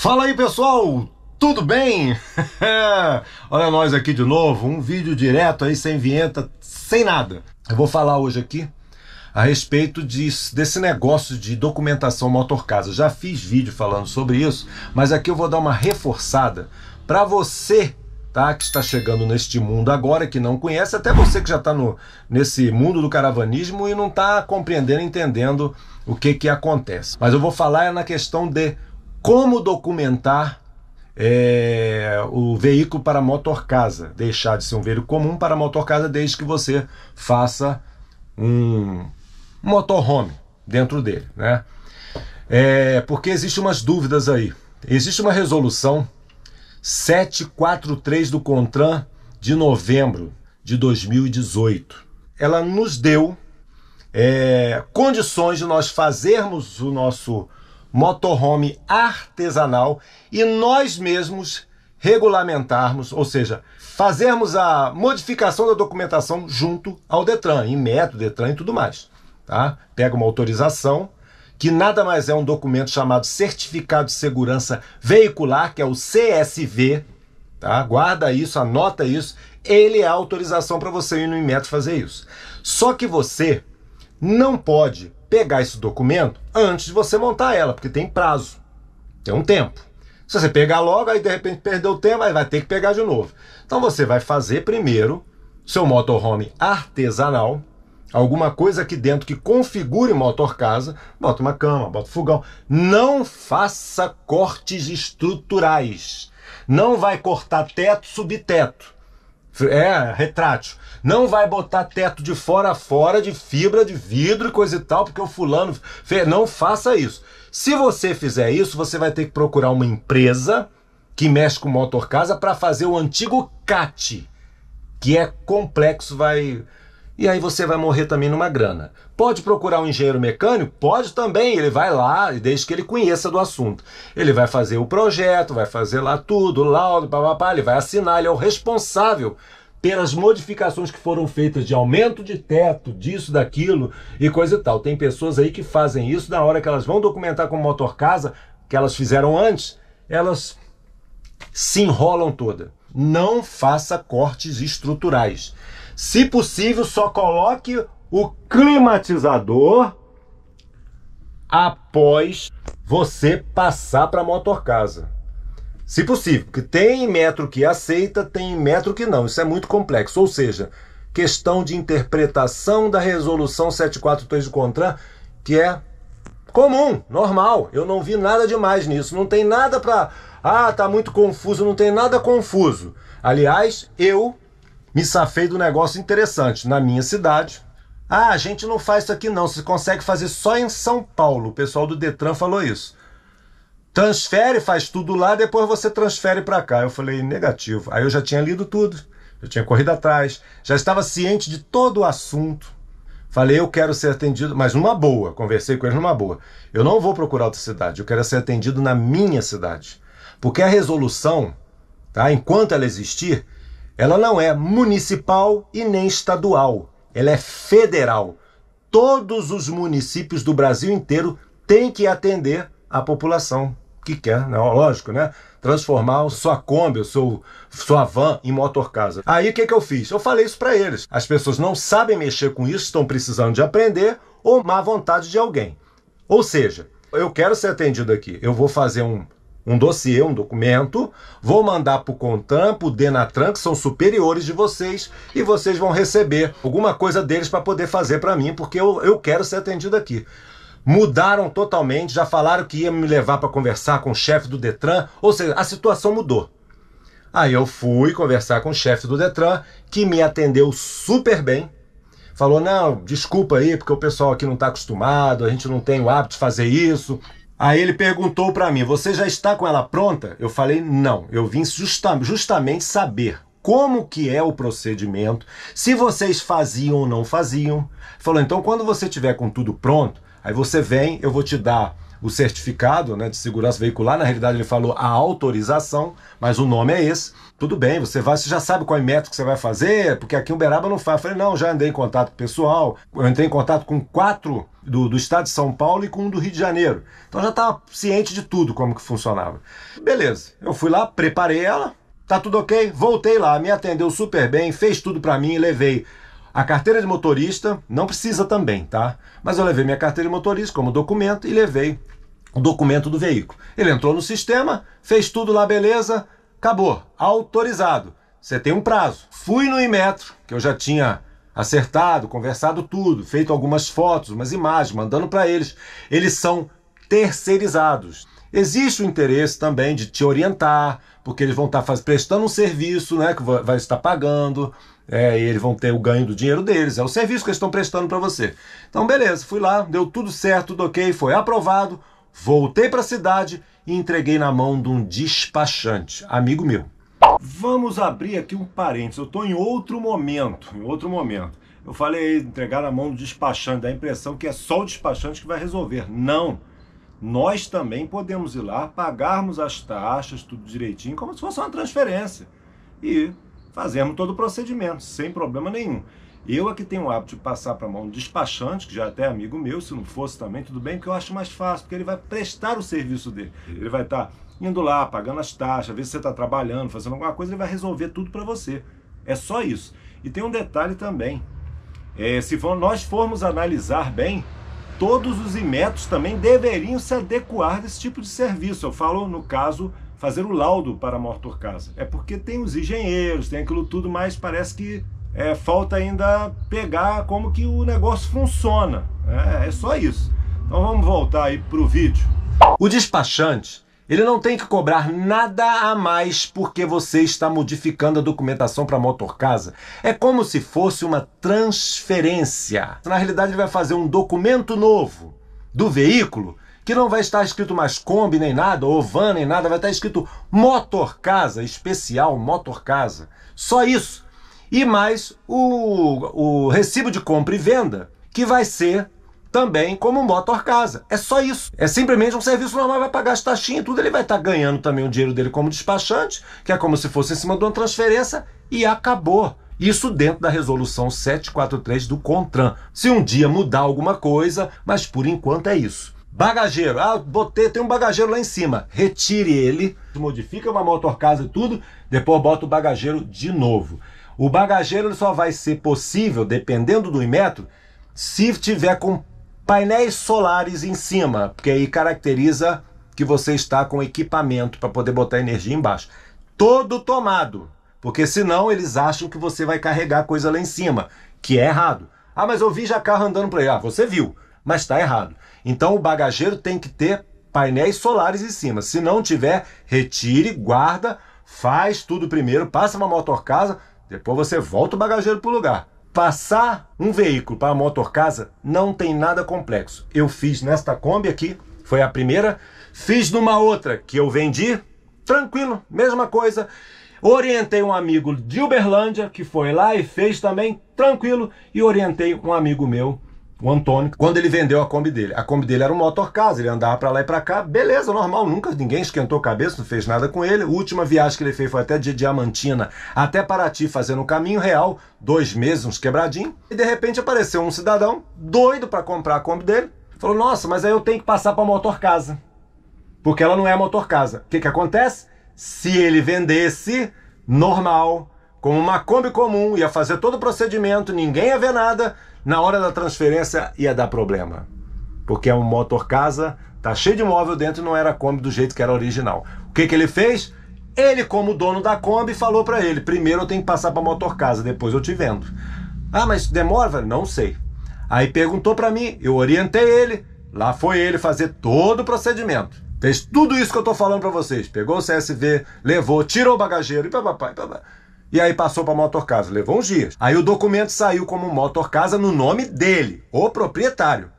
Fala aí pessoal, tudo bem? Olha nós aqui de novo, um vídeo direto aí sem vinheta, sem nada. Eu vou falar hoje aqui a respeito de, desse negócio de documentação motor casa. Já fiz vídeo falando sobre isso, mas aqui eu vou dar uma reforçada para você tá, que está chegando neste mundo agora, que não conhece, até você que já está nesse mundo do caravanismo e não está compreendendo, entendendo o que, que acontece. Mas eu vou falar é na questão de como documentar é, o veículo para motor casa deixar de ser um veículo comum para motor casa desde que você faça um motorhome dentro dele, né? É, porque existem umas dúvidas aí. Existe uma resolução 743 do CONTRAN de novembro de 2018. Ela nos deu é, condições de nós fazermos o nosso motorhome artesanal e nós mesmos regulamentarmos, ou seja, fazermos a modificação da documentação junto ao Detran, em método, Detran e tudo mais. Tá? Pega uma autorização, que nada mais é um documento chamado Certificado de Segurança Veicular, que é o CSV, tá? Guarda isso, anota isso. Ele é a autorização para você ir no Inmetro fazer isso. Só que você não pode pegar esse documento antes de você montar ela, porque tem prazo, tem um tempo. Se você pegar logo, aí de repente perdeu o tempo, aí vai ter que pegar de novo. Então você vai fazer primeiro seu motorhome artesanal, alguma coisa aqui dentro que configure motor casa, bota uma cama, bota fogão. Não faça cortes estruturais. Não vai cortar teto, subteto. É, retrátil. Não vai botar teto de fora a fora de fibra de vidro e coisa e tal, porque o fulano. Fez. Não faça isso. Se você fizer isso, você vai ter que procurar uma empresa que mexe com motor casa para fazer o antigo CAT, que é complexo, vai e aí você vai morrer também numa grana. Pode procurar um engenheiro mecânico? Pode também, ele vai lá, desde que ele conheça do assunto. Ele vai fazer o projeto, vai fazer lá tudo, laudo, papapá, ele vai assinar, ele é o responsável pelas modificações que foram feitas de aumento de teto, disso, daquilo e coisa e tal. Tem pessoas aí que fazem isso na hora que elas vão documentar com motor casa, que elas fizeram antes, elas se enrolam toda. Não faça cortes estruturais. Se possível, só coloque o climatizador após você passar para a motor casa. Se possível, porque tem metro que aceita, tem metro que não. Isso é muito complexo. Ou seja, questão de interpretação da resolução 743 do CONTRAN, que é comum, normal. Eu não vi nada demais nisso. Não tem nada para. Ah, tá muito confuso. Não tem nada confuso. Aliás, eu me safei do negócio interessante. Na minha cidade, ah, a gente não faz isso aqui não, se consegue fazer só em São Paulo. O pessoal do Detran falou isso. Transfere, faz tudo lá, depois você transfere para cá. Eu falei, negativo. Aí eu já tinha lido tudo, eu tinha corrido atrás, já estava ciente de todo o assunto. Falei, eu quero ser atendido, mas numa boa, conversei com eles numa boa. Eu não vou procurar outra cidade, eu quero ser atendido na minha cidade. Porque a resolução, tá? enquanto ela existir, ela não é municipal e nem estadual, ela é federal. Todos os municípios do Brasil inteiro têm que atender a população que quer, né? lógico, né? Transformar o sua Kombi, o sua, sua van em motorcasa. Aí o que, que eu fiz? Eu falei isso para eles. As pessoas não sabem mexer com isso, estão precisando de aprender ou má vontade de alguém. Ou seja, eu quero ser atendido aqui. Eu vou fazer um um dossiê, um documento, vou mandar para o Contam, para o Denatran, que são superiores de vocês, e vocês vão receber alguma coisa deles para poder fazer para mim, porque eu, eu quero ser atendido aqui mudaram totalmente, já falaram que ia me levar para conversar com o chefe do Detran, ou seja, a situação mudou. Aí eu fui conversar com o chefe do Detran, que me atendeu super bem. Falou: "Não, desculpa aí, porque o pessoal aqui não está acostumado, a gente não tem o hábito de fazer isso". Aí ele perguntou para mim: Você já está com ela pronta? Eu falei: Não, eu vim justa justamente saber como que é o procedimento, se vocês faziam ou não faziam. Ele falou: Então, quando você tiver com tudo pronto, aí você vem, eu vou te dar o certificado né, de segurança veicular. Na realidade, ele falou a autorização, mas o nome é esse. Tudo bem, você vai, você já sabe qual é o método que você vai fazer, porque aqui em Uberaba não faz. Eu falei, não, já andei em contato com o pessoal, eu entrei em contato com quatro do, do estado de São Paulo e com um do Rio de Janeiro. Então já estava ciente de tudo como que funcionava. Beleza, eu fui lá, preparei ela, tá tudo ok, voltei lá, me atendeu super bem, fez tudo para mim, levei a carteira de motorista, não precisa também, tá? Mas eu levei minha carteira de motorista como documento e levei o documento do veículo. Ele entrou no sistema, fez tudo lá, beleza, acabou, autorizado. Você tem um prazo. Fui no Imetro, que eu já tinha acertado, conversado tudo, feito algumas fotos, umas imagens, mandando para eles. Eles são terceirizados. Existe o interesse também de te orientar, porque eles vão estar tá faz... prestando um serviço né, que vai estar pagando, é, e eles vão ter o ganho do dinheiro deles, é o serviço que eles estão prestando para você. Então, beleza, fui lá, deu tudo certo, tudo ok, foi aprovado, voltei para a cidade e entreguei na mão de um despachante, amigo meu. Vamos abrir aqui um parênteses. Eu estou em outro momento, em outro momento. Eu falei entregar na mão do despachante, dá a impressão que é só o despachante que vai resolver. Não. Nós também podemos ir lá, pagarmos as taxas, tudo direitinho, como se fosse uma transferência. E fazermos todo o procedimento, sem problema nenhum. Eu é que tenho o hábito de passar para a mão do despachante, que já é até amigo meu, se não fosse também, tudo bem, porque eu acho mais fácil, porque ele vai prestar o serviço dele. Ele vai estar. Tá indo lá, pagando as taxas, ver se você está trabalhando, fazendo alguma coisa, ele vai resolver tudo para você. É só isso. E tem um detalhe também. É, se for, nós formos analisar bem, todos os imetos também deveriam se adequar desse tipo de serviço. Eu falo, no caso, fazer o laudo para a mortor casa. É porque tem os engenheiros, tem aquilo tudo, mas parece que é, falta ainda pegar como que o negócio funciona. É, é só isso. Então vamos voltar aí para o vídeo. O despachante ele não tem que cobrar nada a mais porque você está modificando a documentação para motor casa. É como se fosse uma transferência. Na realidade, ele vai fazer um documento novo do veículo que não vai estar escrito mais Kombi nem nada, ou van nem nada, vai estar escrito motor casa especial motor casa. Só isso. E mais o, o recibo de compra e venda, que vai ser também como motor casa. É só isso. É simplesmente um serviço normal, vai pagar as taxinhas e tudo, ele vai estar tá ganhando também o dinheiro dele como despachante, que é como se fosse em cima de uma transferência, e acabou. Isso dentro da resolução 743 do CONTRAN. Se um dia mudar alguma coisa, mas por enquanto é isso. Bagageiro. Ah, botei, tem um bagageiro lá em cima. Retire ele, modifica uma motor casa e tudo, depois bota o bagageiro de novo. O bagageiro só vai ser possível, dependendo do metro, se tiver com Painéis solares em cima, porque aí caracteriza que você está com equipamento para poder botar energia embaixo. Todo tomado, porque senão eles acham que você vai carregar coisa lá em cima, que é errado. Ah, mas eu vi já carro andando por aí. Ah, você viu, mas está errado. Então o bagageiro tem que ter painéis solares em cima. Se não tiver, retire, guarda, faz tudo primeiro, passa uma casa, depois você volta o bagageiro para o lugar. Passar um veículo para a casa não tem nada complexo. Eu fiz nesta Kombi aqui, foi a primeira. Fiz numa outra que eu vendi, tranquilo, mesma coisa. Orientei um amigo de Uberlândia que foi lá e fez também, tranquilo. E orientei um amigo meu o Antônio, quando ele vendeu a Kombi dele. A Kombi dele era um motor casa, ele andava para lá e para cá, beleza, normal, nunca ninguém esquentou a cabeça, não fez nada com ele. A última viagem que ele fez foi até de Diamantina, até Paraty, fazendo o caminho real, dois meses, uns quebradinhos. E de repente apareceu um cidadão doido para comprar a Kombi dele. Falou: "Nossa, mas aí eu tenho que passar para casa, porque ela não é motor casa. O que que acontece? Se ele vendesse normal, como uma Kombi comum, ia fazer todo o procedimento, ninguém ia ver nada, na hora da transferência ia dar problema. Porque é um motor casa, tá cheio de móvel dentro e não era Kombi do jeito que era original. O que, que ele fez? Ele, como dono da Kombi, falou para ele: primeiro eu tenho que passar para motor casa, depois eu te vendo. Ah, mas demora? Velho? Não sei. Aí perguntou para mim, eu orientei ele, lá foi ele fazer todo o procedimento. Fez tudo isso que eu tô falando para vocês. Pegou o CSV, levou, tirou o bagageiro e papapá, papapá e aí passou para motor casa. Levou uns dias. Aí o documento saiu como motor casa no nome dele, o proprietário.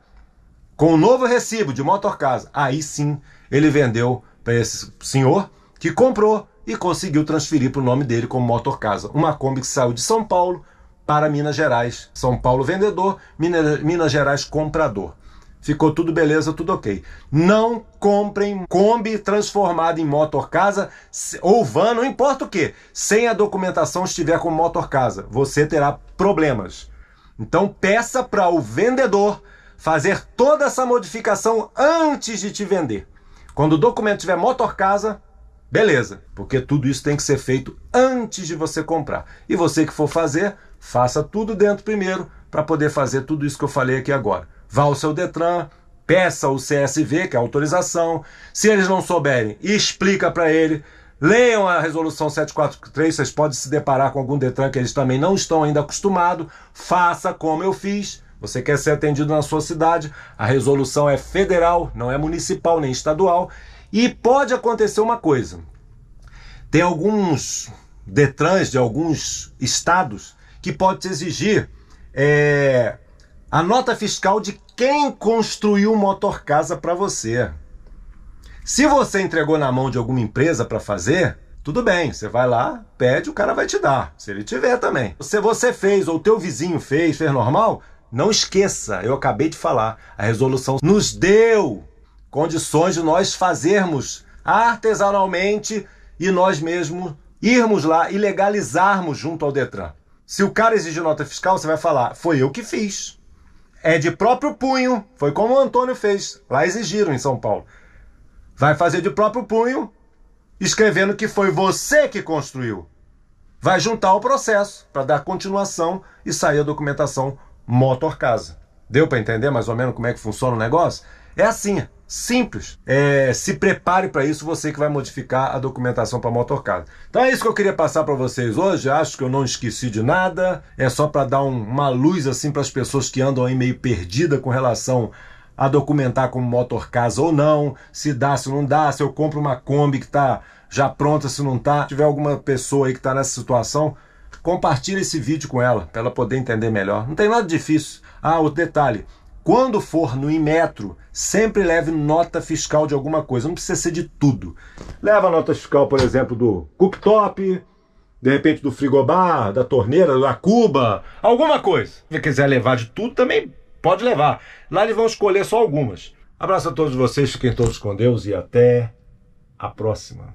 Com o novo recibo de motor casa. Aí sim ele vendeu para esse senhor que comprou e conseguiu transferir para o nome dele como motor casa. Uma Kombi que saiu de São Paulo para Minas Gerais. São Paulo vendedor, Minas, Minas Gerais comprador. Ficou tudo beleza, tudo ok. Não comprem Kombi transformada em motor casa ou van, não importa o que. Sem a documentação estiver com motor casa, você terá problemas. Então peça para o vendedor fazer toda essa modificação antes de te vender. Quando o documento tiver motor casa, beleza, porque tudo isso tem que ser feito antes de você comprar. E você que for fazer, faça tudo dentro primeiro para poder fazer tudo isso que eu falei aqui agora vá ao seu Detran, peça o CSV, que é a autorização. Se eles não souberem, explica para ele. Leiam a resolução 743, vocês podem se deparar com algum Detran que eles também não estão ainda acostumados. Faça como eu fiz. Você quer ser atendido na sua cidade, a resolução é federal, não é municipal nem estadual. E pode acontecer uma coisa: tem alguns Detrans de alguns estados que pode te exigir é, a nota fiscal de quem construiu o motor casa para você. Se você entregou na mão de alguma empresa para fazer, tudo bem, você vai lá, pede, o cara vai te dar, se ele tiver também. Se você fez ou teu vizinho fez, fez normal, não esqueça, eu acabei de falar, a resolução nos deu condições de nós fazermos artesanalmente e nós mesmos irmos lá e legalizarmos junto ao Detran. Se o cara exige nota fiscal, você vai falar: foi eu que fiz é de próprio punho. Foi como o Antônio fez. Lá exigiram em São Paulo. Vai fazer de próprio punho, escrevendo que foi você que construiu. Vai juntar o processo para dar continuação e sair a documentação motor casa. Deu para entender mais ou menos como é que funciona o negócio? É assim. Simples. É, se prepare para isso, você que vai modificar a documentação para casa Então é isso que eu queria passar para vocês hoje. Acho que eu não esqueci de nada. É só para dar um, uma luz assim para as pessoas que andam aí meio perdida com relação a documentar como casa ou não, se dá, se não dá, se eu compro uma Kombi que está já pronta, se não está. Se tiver alguma pessoa aí que está nessa situação, compartilhe esse vídeo com ela, para ela poder entender melhor. Não tem nada difícil. Ah, outro detalhe, quando for no Imetro, sempre leve nota fiscal de alguma coisa, não precisa ser de tudo. Leva a nota fiscal, por exemplo, do cooktop, de repente do frigobar, da torneira, da cuba, alguma coisa. Se quiser levar de tudo, também pode levar. Lá eles vão escolher só algumas. Abraço a todos vocês, fiquem todos com Deus e até a próxima.